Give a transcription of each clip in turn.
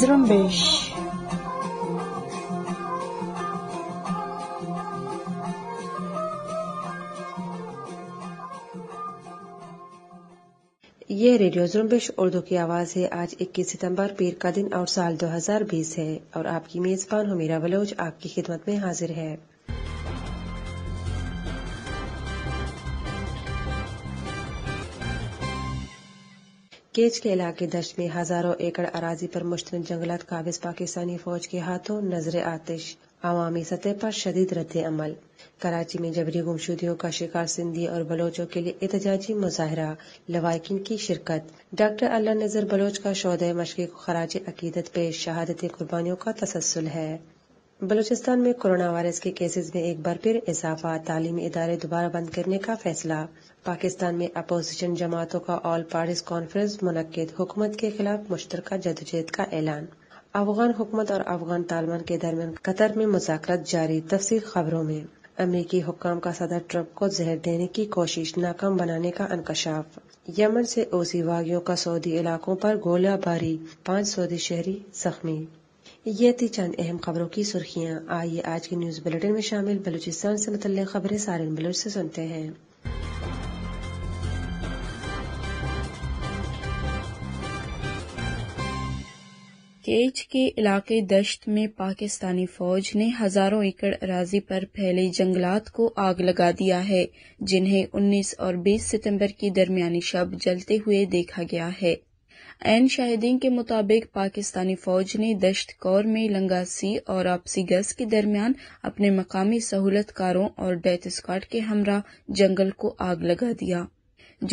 zrumbish ये radio जुम्बिश Urdu की आवाज है आज 21 सितंबर पीर का दिन और साल 2020 है और आपकी मेजबान हमीरा बलोच आपकी खिदमत में हाजिर है केच के इलाके दश्त में हजारों एकड़ अराजी पर मुश्तम जंगलात काबिज पाकिस्तानी फौज के हाथों नजर आतिश अवामी सतह पर शदीद रद्द अमल कराची में जबरी गुमशुदियों का शिकार सिंधी और बलोचों के लिए एहतजाजी मुजाहरा लवाकिन की शिरकत डॉक्टर अल्लाह नजर बलोच का शौद मशक़ को खराज अकीदत पेश शहादती कुर्बानियों का तसलसल है बलूचिस्तान में कोरोना वायरस के केसेज में एक बार फिर इजाफा तालीमी इदारे दोबारा बंद करने का फैसला पाकिस्तान में अपोजिशन जमातों का ऑल पार्टीज कॉन्फ्रेंस मुनद हुकूमत के खिलाफ मुश्तर जदोजहद का ऐलान अफगान हुकूमत और अफगान तालिबान के दरमियान कतर में मुजात जारी तफसी खबरों में अमेरिकी हुकाम का सदर ट्रंप को जहर देने की कोशिश नाकाम बनाने का इंकशाफ यमन से ओसी वागियों का सऊदी इलाकों पर गोलाबारी पांच सऊदी शहरी जख्मी ये थी चंद अहम खबरों की सुर्खियाँ आइए आज के न्यूज बुलेटिन में शामिल बलूचिस्तान से मुतल खबरें सारे बलूच से सुनते हैं केच के इलाके दश्त में पाकिस्तानी फौज ने हजारों एकड़ अराजी पर फैले जंगलात को आग लगा दिया है जिन्हें 19 और 20 सितंबर की दरमियानी शब जलते हुए देखा गया है एन शाहिदीन के मुताबिक पाकिस्तानी फौज ने दश्त कौर में लंगासी और आपसी गस के दरमियान अपने मकामी सहूलतकारों और डेथ स्क्वाड के हमरा जंगल को आग लगा दिया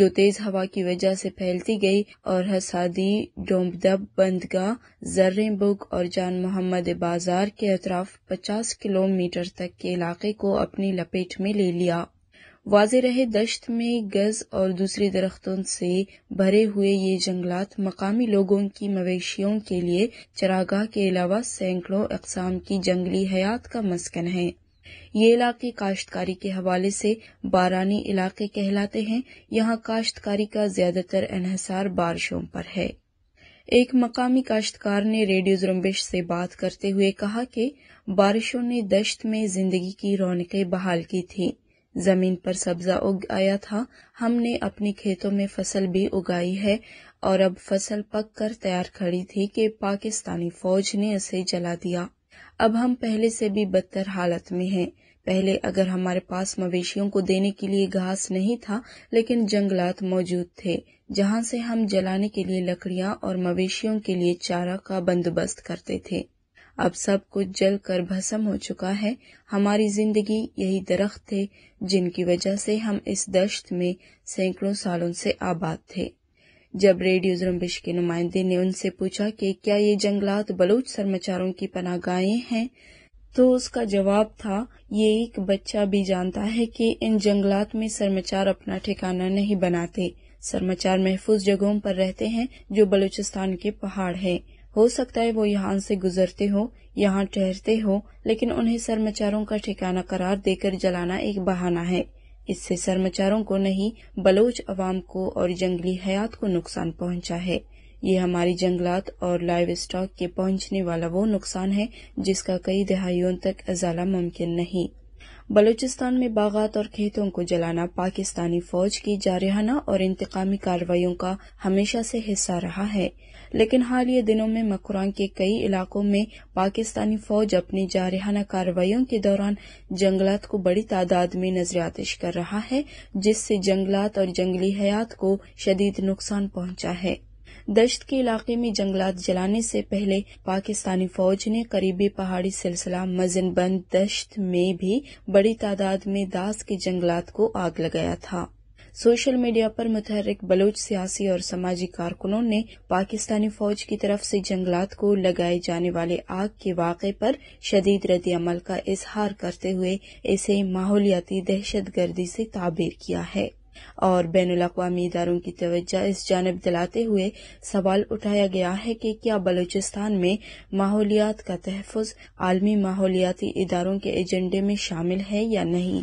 जो तेज हवा की वजह से फैलती गई और हसादी डोमदब बंदगाह जर्रेबुग और जान मोहम्मद बाजार के अतराफ 50 किलोमीटर तक के इलाके को अपनी लपेट में ले लिया वाज रहे दश्त में गज और दूसरे दरख्तों से भरे हुए ये जंगलात मकामी लोगों की मवेशियों के लिए चरागाह के अलावा सैकड़ों अकसाम की जंगली हयात का मस्कन है ये इलाके काश्तकारी के हवाले से बारानी इलाके कहलाते हैं यहाँ काश्तकारी का ज्यादातर इनहसार बारिशों पर है एक मकामी काश्तकार ने रेडियो जुम्बिश से बात करते हुए कहा कि बारिशों ने दश्त में जिंदगी की रौनकें बहाल की थी जमीन पर सब्जा उग आया था हमने अपने खेतों में फसल भी उगाई है और अब फसल पक कर तैयार खड़ी थी कि पाकिस्तानी फौज ने इसे जला दिया अब हम पहले से भी बदतर हालत में हैं पहले अगर हमारे पास मवेशियों को देने के लिए घास नहीं था लेकिन जंगलात मौजूद थे जहां से हम जलाने के लिए लकड़ियां और मवेशियों के लिए चारा का बंदोबस्त करते थे अब सब कुछ जल कर भस्म हो चुका है हमारी जिंदगी यही दरख्त थे जिनकी वजह से हम इस दश्त में सैकड़ों सालों से आबाद थे जब रेडियो जुम्बिश के नुमाइंदे ने उनसे पूछा कि क्या ये जंगलात बलूच सरमाचारों की पनागाहें हैं तो उसका जवाब था ये एक बच्चा भी जानता है कि इन जंगलात में सरमाचार अपना ठिकाना नहीं बनाते सरमाचार महफूज जगहों पर रहते हैं जो बलूचिस्तान के पहाड़ है हो सकता है वो यहाँ से गुजरते हो यहाँ ठहरते हो लेकिन उन्हें सरमाचारों का ठिकाना करार देकर जलाना एक बहाना है इससे शर्मचारों को नहीं बलोच अवाम को और जंगली हयात को नुकसान पहुंचा है ये हमारी जंगलात और लाइव स्टॉक के पहुंचने वाला वो नुकसान है जिसका कई दहाइयों तक अजाला मुमकिन नहीं बलूचिस्तान में बागात और खेतों को जलाना पाकिस्तानी फौज की जारहाना और इंतकामी कार्रवाइयों का हमेशा से हिस्सा रहा है लेकिन हाल ही दिनों में मकुरान के कई इलाकों में पाकिस्तानी फौज अपनी जारहाना कार्रवाइयों के दौरान जंगलात को बड़ी तादाद में नजरआतश कर रहा है जिससे जंगलात और जंगली हयात को शदीद नुकसान पहुंचा है दश्त के इलाके में जंगलात जलाने से पहले पाकिस्तानी फौज ने करीबी पहाड़ी सिलसिला मजनबंद दश्त में भी बड़ी तादाद में दास के जंगलात को आग लगाया था सोशल मीडिया पर मुतहरक बलोच सियासी और समाजी कारकुनों ने पाकिस्तानी फौज की तरफ से जंगलात को लगाए जाने वाले आग के वाक़े पर शदीद रद्द अमल का इजहार करते हुए इसे माहौलियाती दहशत गर्दी से ताबीर किया है और बैन अवी इदारों की तवज्जो इस जानब दिलाते हुए सवाल उठाया गया है कि क्या बलूचिस्तान में माहौलियात का तहफ़ आलमी माहौलियाती इदारों के एजेंडे में शामिल है या नहीं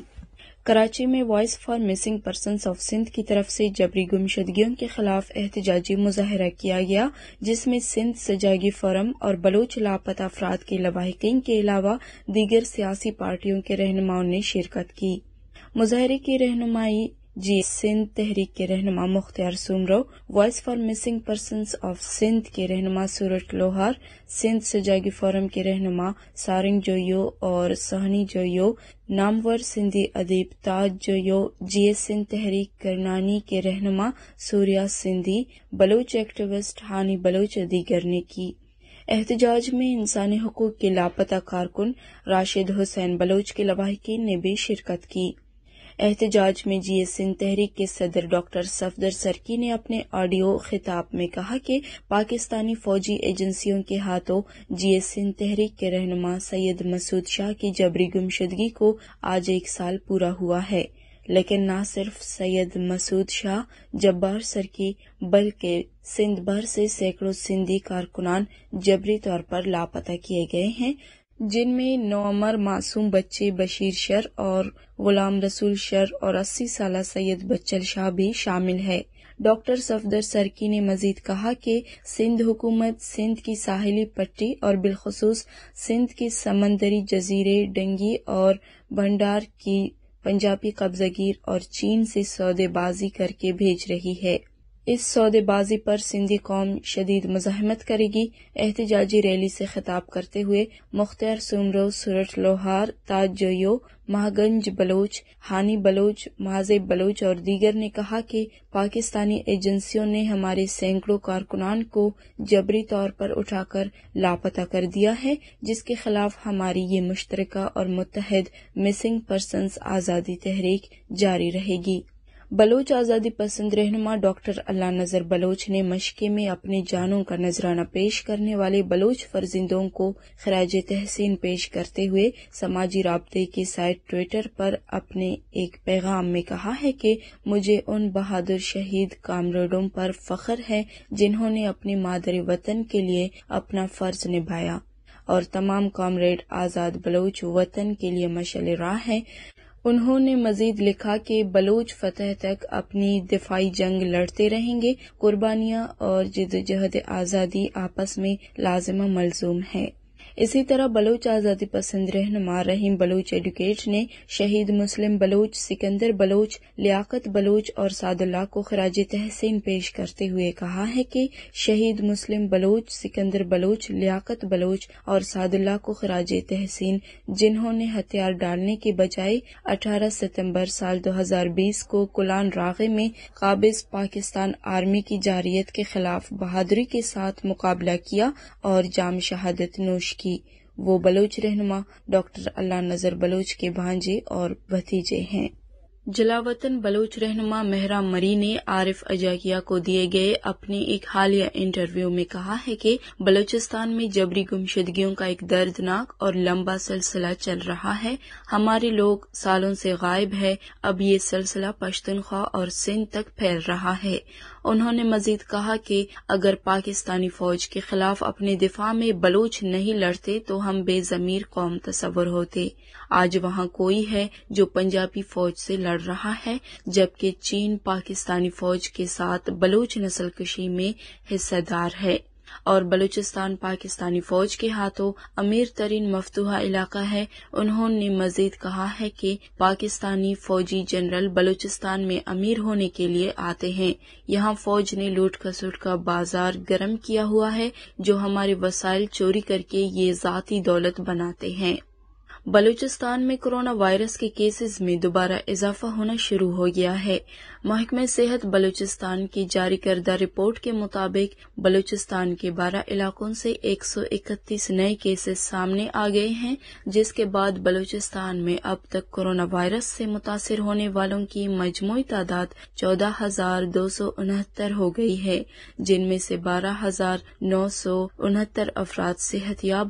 कराची में voice for missing person of Sindh की तरफ से जबरी गुमशदगियों के खिलाफ एहतजाजी मुजाहरा किया गया जिसमें सिंध सजागी फोरम और बलोच लापता अफराद के लवाहकिन के अलावा दीगर सियासी पार्टियों के रहनुमाओं ने शिरकत की मुजाहरे की रहनुमाई जी सिंध तहरीक के रहनमा Mukhtiar Soomro voice for missing person of Sindh के रहनमा सूरज लोहार सिंध सजागी फोरम के रहनमा सारंग जोयो और सहनी जोयो नामवर सिंधी अदीब ताज जोयो जी सिंध तहरीक करनानी के रहनमा सूर्या सिंधी बलोच एक्टिविस्ट हानी बलोच दीगर ने की एहतजाज में इंसानी हकूक के लापता कारकुन राशिद हुसैन बलोच के लवाहकीन ने भी शिरकत की एहतजाज में जी एस जीएसएन तहरीक के सदर डॉक्टर सफदर सरकी ने अपने ऑडियो खिताब में कहा कि पाकिस्तानी फौजी एजेंसियों के हाथों जी एस जीएसएन तहरीक के रहनुमा सैयद मसूद शाह की जबरी गुमशदगी को आज एक साल पूरा हुआ है लेकिन न सिर्फ सैयद मसूद शाह जब्बार सरकी बल्कि सिंध भर से सैकड़ों सिंधी कारकुनान जबरी तौर पर लापता किए गए हैं जिनमें नौमर मासूम बच्चे बशीर शर और गुलाम रसूल शर और अस्सी साल सैयद बच्चल शाह भी शामिल है डॉक्टर सफदर सरकी ने मजीद कहा कि सिंध हुकूमत सिंध की साहिली पट्टी और बिलखसूस सिंध के समंदरी जजीरे डंगी और भंडार की पंजाबी कब्जगीर और चीन से सौदेबाजी करके भेज रही है इस सौदेबाजी पर सिंधी कौम शदीद मजामत करेगी एहतजाजी रैली से खिताब करते हुए मुख्तार सुमरो सूरत लोहार ताज महागंज बलोच हानि बलोच महाजेब बलोच और दीगर ने कहा कि पाकिस्तानी एजेंसियों ने हमारे सैकड़ों कारकुनान को जबरी तौर पर उठाकर लापता कर दिया है जिसके खिलाफ हमारी ये मुश्तरका और मुतहद मिसिंग पर्सन आज़ादी तहरीक जारी रहेगी बलोच आज़ादी पसंद रहनुमा डॉक्टर अल्लाह नज़र बलोच ने मशक़े में अपनी जानों का नजराना पेश करने वाले बलोच फर्जिंदों को खराज तहसीन पेश करते हुए समाजी रबते की साइट ट्विटर पर अपने एक पैगाम में कहा है कि मुझे उन बहादुर शहीद कामरेडों पर फख्र है जिन्होंने अपनी मादरी वतन के लिए अपना फर्ज निभाया और तमाम कॉमरेड आज़ाद बलोच वतन के लिए मशल राह हैं उन्होंने मजीद लिखा कि बलोच फतह तक अपनी दिफाई जंग लड़ते रहेंगे कुर्बानियां और जिदोजहद आज़ादी आपस में लाजमा मलजूम है इसी तरह बलोच आज़ादी पसंद रहनमा रहीम बलोच एडवकेट ने शहीद मुस्लिम बलोच सिकंदर बलोच लियाकत बलोच और सादुल्ला को खराज तहसीन पेश करते हुए कहा है कि शहीद मुस्लिम बलोच सिकंदर बलोच लियाकत बलोच और सादुल्ला को खराज तहसीन जिन्होंने हथियार डालने के बजाय 18 सितंबर साल 2020 को कुलान रागे में काबिज पाकिस्तान आर्मी की जारियत के खिलाफ बहादुरी के साथ मुकाबला किया और जाम शहादत नोश की वो बलोच रहनुमा डॉक्टर अल्लाह नजर बलोच के भांजे और भतीजे हैं जलावतन बलोच रहनुमा मेहरा मरी ने आरिफ अजाकिया को दिए गए अपने एक हालिया इंटरव्यू में कहा है कि बलूचिस्तान में जबरी गुमशदगियों का एक दर्दनाक और लंबा सिलसिला चल रहा है हमारे लोग सालों से गायब है अब ये सिलसिला पश्तनख्वा और सिंध तक फैल रहा है उन्होंने मजीद कहा कि अगर पाकिस्तानी फौज के खिलाफ अपने दिफा में बलोच नहीं लड़ते तो हम बेजमीर कौम तस्वर होते आज वहाँ कोई है जो पंजाबी फौज से लड़ रहा है जबकि चीन पाकिस्तानी फौज के साथ बलोच कशी में हिस्सेदार है और बलूचिस्तान पाकिस्तानी फौज के हाथों अमीर तरीन मफतूहा इलाका है उन्होंने मजीद कहा है कि पाकिस्तानी फौजी जनरल बलूचिस्तान में अमीर होने के लिए आते हैं यहाँ फौज ने लूट खसूट का बाजार गर्म किया हुआ है जो हमारे वसाइल चोरी करके ये जाती दौलत बनाते हैं बलूचिस्तान में कोरोना वायरस के केसेस में दोबारा इजाफा होना शुरू हो गया है महकमे सेहत बलूचिस्तान की जारी करदा रिपोर्ट के मुताबिक बलूचिस्तान के 12 इलाकों से 131 नए केसेस सामने आ गए हैं जिसके बाद बलूचिस्तान में अब तक कोरोना वायरस से मुतासर होने वालों की मजमू तादाद चौदह हजार दो सौ उनहत्तर हो गई है जिनमें से बारह हजार नौ सौ उनहत्तर अफराद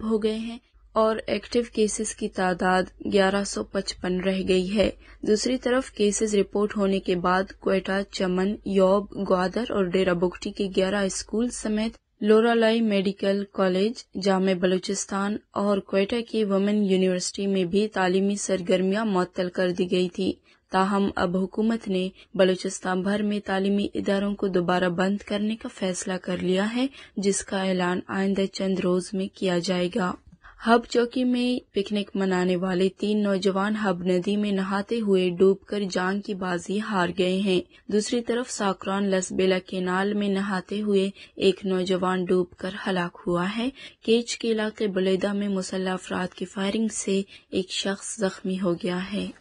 हो गए हैं और एक्टिव केसेस की तादाद 1155 रह गई है दूसरी तरफ केसेस रिपोर्ट होने के बाद कोयटा चमन यौब ग्वादर और डेरा बुगटी के 11 स्कूल समेत लोरालाई मेडिकल कॉलेज जाम बलूचिस्तान और कोयटा की वुमेन यूनिवर्सिटी में भी तालीमी सरगर्मियां मअतल कर दी गई थी ताहम अब हुकूमत ने बलूचिस्तान भर में तालीमी इदारों को दोबारा बंद करने का फैसला कर लिया है जिसका ऐलान आइंदा चंद रोज में किया जाएगा हब चौकी में पिकनिक मनाने वाले तीन नौजवान हब नदी में नहाते हुए डूबकर जान की बाजी हार गए हैं दूसरी तरफ साकरान लसबेला केनाल में नहाते हुए एक नौजवान डूबकर हलाक हुआ है केच के इलाके बलेदा में मुसल्ला अफराद की फायरिंग से एक शख्स जख्मी हो गया है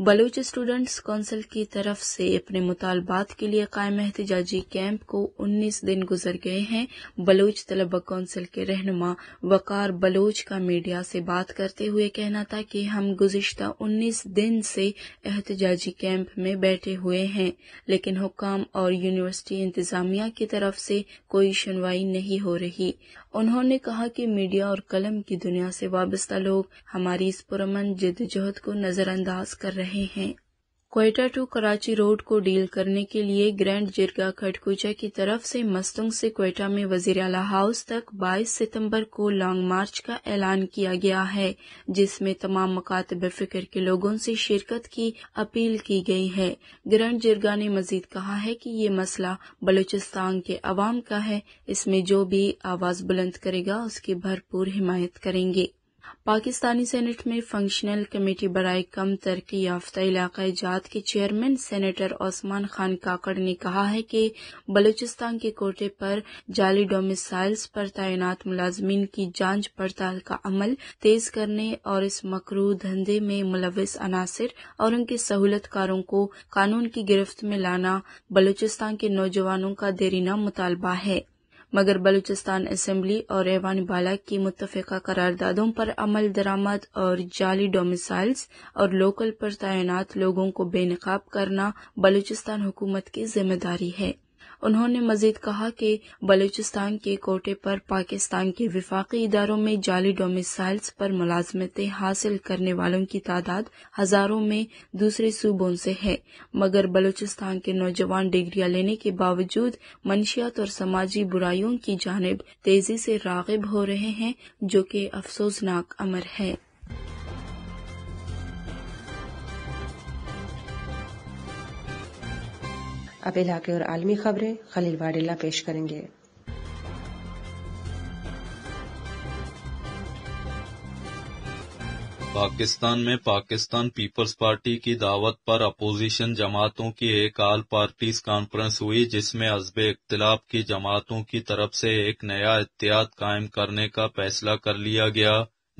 बलूच स्टूडेंट्स काउंसिल की तरफ से अपने मुतालबात के लिए कायम एहतजाजी कैंप को 19 दिन गुजर गए हैं बलूच तलबा काउंसिल के रहनुमा वकार बलूच का मीडिया से बात करते हुए कहना था कि हम गुजशत 19 दिन से एहतजाजी कैंप में बैठे हुए हैं लेकिन हुकाम और यूनिवर्सिटी इंतजामिया की तरफ से कोई सुनवाई नहीं हो रही उन्होंने कहा कि मीडिया और कलम की दुनिया से वाबस्ता लोग हमारी इस पुरमन जदोजहद को नज़रअंदाज कर रहे हैं क्वेटा टू कराची रोड को डील करने के लिए ग्रैंड जिरगा खटकुचा की तरफ से मस्तुंग से क्वेटा में वजीर अला हाउस तक 22 सितंबर को लॉन्ग मार्च का ऐलान किया गया है जिसमें तमाम मकातब फिक्र के लोगों से शिरकत की अपील की गई है ग्रैंड जिरगा ने मजीद कहा है कि ये मसला बलूचिस्तान के अवाम का है इसमें जो भी आवाज बुलंद करेगा उसकी भरपूर हिमायत करेंगे पाकिस्तानी सेनेट में फंक्शनल कमेटी बरए कम तरक्की याफ्ता इलाका जात के चेयरमैन सेनेटर ओस्मान खान काकड़ ने कहा है कि बलूचिस्तान के कोटे पर जाली डोमिसाइल्स पर तैनात मुलाजमीन की जांच पड़ताल का अमल तेज करने और इस मकरू धंधे में मुलविस अनासर और उनके सहूलत कारों को कानून की गिरफ्त में लाना बलूचिस्तान के नौजवानों का देरीना मुतालबा है मगर बलूचिस्तान असम्बली और एवान बाला की मुतफ़ा करारदादों पर अमल दरामद और जाली डोमिसाइल्स और लोकल पर तैनात लोगों को बेनकाब करना बलूचिस्तान हुकूमत की जिम्मेदारी है उन्होंने मजीद कहा कि बलूचिस्तान के कोटे पर पाकिस्तान के विफाकी इदारों में जाली डोमिसाइल्स पर मुलाजमतें हासिल करने वालों की तादाद हजारों में दूसरे सूबों से है मगर बलूचिस्तान के नौजवान डिग्रियां लेने के बावजूद मनशियात और समाजी बुराइयों की जानब तेजी से रागिब हो रहे हैं जो कि अफसोसनाक अमर है अब इलाके और आलमी खबरें खलील वाडिल्ला पेश करेंगे पाकिस्तान में पाकिस्तान पीपल्स पार्टी की दावत पर अपोजिशन जमातों की एक आल पार्टीज कॉन्फ्रेंस हुई जिसमें अजब इख्तलाफ की जमातों की तरफ से एक नया एहतियात कायम करने का फैसला कर लिया गया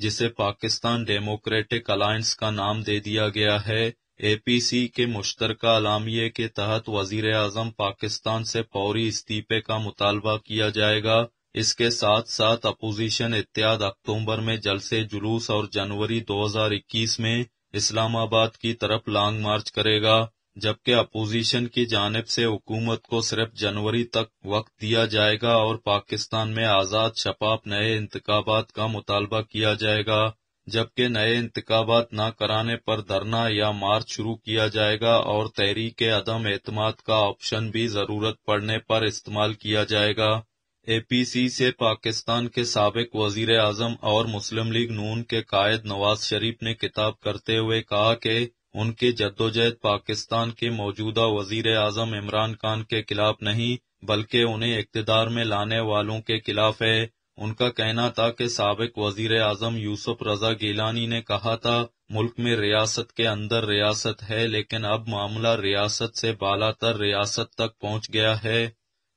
जिसे पाकिस्तान डेमोक्रेटिक अलायंस का नाम दे दिया गया है ए पी सी के मुश्तर अलामिये के तहत वजीर अजम पाकिस्तान से फौरी इस्तीफे का मुतालबा किया जाएगा इसके साथ साथ अपोजिशन इत्याद अक्टूबर में जलसे जुलूस और जनवरी 2021 में इस्लामाबाद की तरफ लॉन्ग मार्च करेगा जबकि अपोजिशन की जानब से हुकूमत को सिर्फ जनवरी तक वक्त दिया जाएगा और पाकिस्तान में आज़ाद शपाप नए इंतबात का मुतालबा किया जाएगा जबकि नए इंतबात न कराने पर धरना या मार्च शुरू किया जाएगा और तहरीक अदम एतम का ऑप्शन भी जरूरत पड़ने पर इस्तेमाल किया जाएगा एपीसी से पाकिस्तान के सबक वजीर अजम और मुस्लिम लीग नून के कायद नवाज शरीफ ने किताब करते हुए कहा कि उनके जद्दोजहद पाकिस्तान के मौजूदा वजीर अजम इमरान खान के खिलाफ नहीं बल्कि उन्हें इकतदार में लाने वालों के खिलाफ है उनका कहना था कि सबक वजीर आजम यूसुफ रजा गिलानी ने कहा था मुल्क में रियासत के अंदर रियासत है लेकिन अब मामला रियासत से तर रियासत तक पहुंच गया है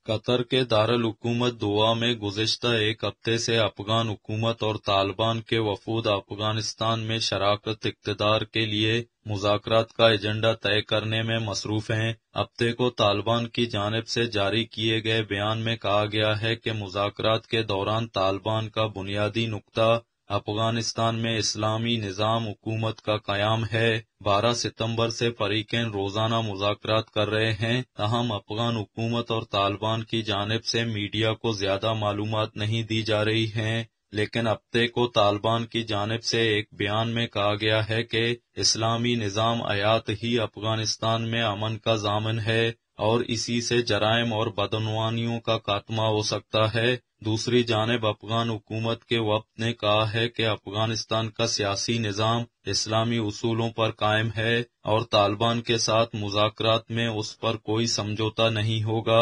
कतर के दारुल हुकूमत में गुजशत एक हफ्ते से अफगान हुकूमत और तालिबान के वफूद अफगानिस्तान में शराकत इकतदार के लिए मुजात का एजेंडा तय करने में मसरूफ हैं हफ्ते को तालिबान की जानब से जारी किए गए बयान में कहा गया है कि मुजात के दौरान तालिबान का बुनियादी नुकता अफगानिस्तान में इस्लामी निज़ाम हुकूमत का कयाम है बारह सितम्बर से फरीकन रोजाना मुजाकर कर रहे हैं तहम अफगान हुकूमत और तालिबान की जानब ऐसी मीडिया को ज्यादा मालूम नहीं दी जा रही है लेकिन हफ्ते को तालिबान की जानब से एक बयान में कहा गया है कि इस्लामी निज़ाम आयात ही अफगानिस्तान में अमन का जामन है और इसी से जराइम और बदनवानियों का खात्मा हो सकता है दूसरी जानब अफगान हुकूमत के वक्त ने कहा है कि अफगानिस्तान का सियासी निज़ाम इस्लामी उसूलों पर कायम है और तालिबान के साथ मुजात में उस पर कोई समझौता नहीं होगा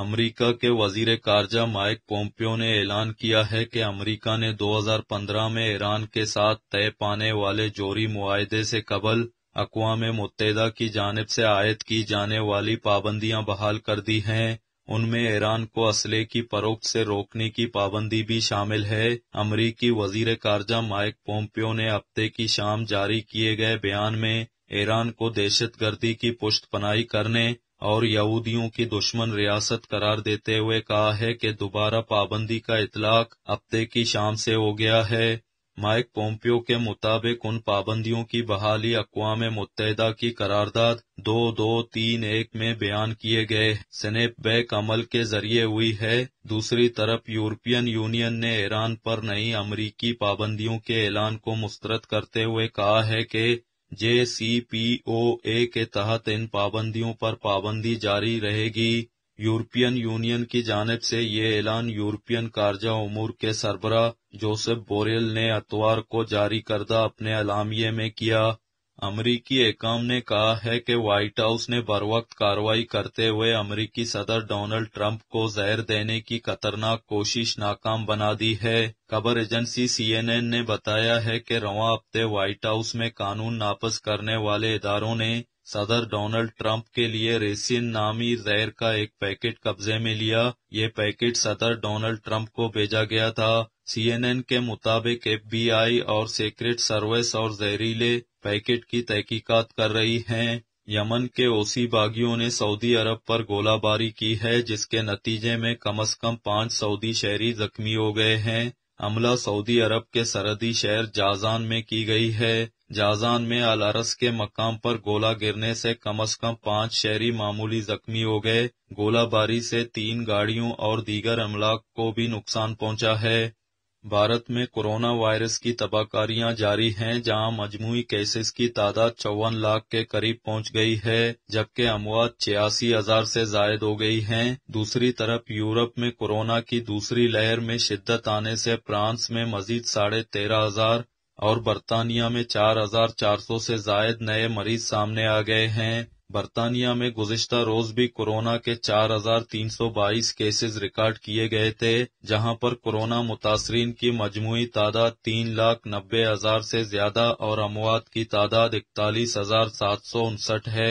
अमेरिका के वजीर खारजा माइक पोम्पियो ने ऐलान किया है कि अमेरिका ने 2015 में ईरान के साथ तय पाने वाले जोरी मुआदे से कबल अकवा मुतहदा की जानब से आयद की जाने वाली पाबंदियां बहाल कर दी हैं उनमें ईरान को असले की परोख से रोकने की पाबंदी भी शामिल है अमरीकी वजीर खारजा माइक पोम्पियो ने हफ्ते की शाम जारी किए गए बयान में ईरान को दहशत गर्दी की पुष्ट पनाई करने और यहूदियों की दुश्मन रियासत करार देते हुए कहा है कि दोबारा पाबंदी का इतलाक हफ्ते की शाम से हो गया है माइक पोम्पियो के मुताबिक उन पाबंदियों की बहाली अकवाम मुतहदा की करारदाद दो दो तीन एक में बयान किए गए बैक अमल के जरिए हुई है दूसरी तरफ यूरोपियन यूनियन ने ईरान पर नई अमरीकी पाबंदियों के ऐलान को मुस्तरद करते हुए कहा है कि जे सी पी ओ ए के तहत इन पाबंदियों पर पाबंदी जारी रहेगी यूरोपियन यूनियन की जानब से ये ऐलान यूरोपियन कार्जा उमूर के सरबरा जोसेफ बोरेल ने अतवार को जारी करदा अपने अलामिये में किया अमरीकी एकाम ने कहा है कि व्हाइट हाउस ने बर वक्त कार्रवाई करते हुए अमरीकी सदर डोनाल्ड ट्रंप को जहर देने की खतरनाक कोशिश नाकाम बना दी है खबर एजेंसी सीएनएन ने बताया है कि रवा हफ्ते व्हाइट हाउस में कानून नापस करने वाले इदारों ने सदर डोनाल्ड ट्रंप के लिए रेसिन नामी जहर का एक पैकेट कब्जे में लिया ये पैकेट सदर डोनाल्ड ट्रंप को भेजा गया था सी एन एन के मुताबिक एफ बी आई और सीक्रेट सर्विस और जहरीले पैकेट की तहकीकत कर रही है यमन के ओसी बागियों ने सऊदी अरब पर गोलाबारी की है जिसके नतीजे में कम अज कम पाँच सऊदी शहरी जख्मी हो गए हैं हमला सऊदी अरब के सरहदी शहर जाजान में की गई है जाजान में अलारस के मकाम पर गोला गिरने से कम अज कम पाँच शहरी मामूली जख्मी हो गए गोलाबारी से तीन गाड़ियों और दीगर अमला को भी नुकसान पहुँचा है भारत में कोरोना वायरस की तबाहकारियां जारी हैं जहां मजमुई केसेस की तादाद चौवन लाख के करीब पहुंच गई है जबकि अमवात छियासी हजार से जायद हो गई हैं दूसरी तरफ यूरोप में कोरोना की दूसरी लहर में शिद्दत आने से फ्रांस में मजीद साढ़े तेरह हजार और बरतानिया में चार हजार चार सौ से जायद नए मरीज सामने आ गए हैं बरतानिया में गुजशत रोज भी कोरोना के 4,322 केसेस रिकॉर्ड किए गए थे जहां पर कोरोना मुतासरीन की मजमू तादाद तीन लाख नब्बे हजार ऐसी ज्यादा और अमवात की तादाद इकतालीस हजार सात सौ उनसठ है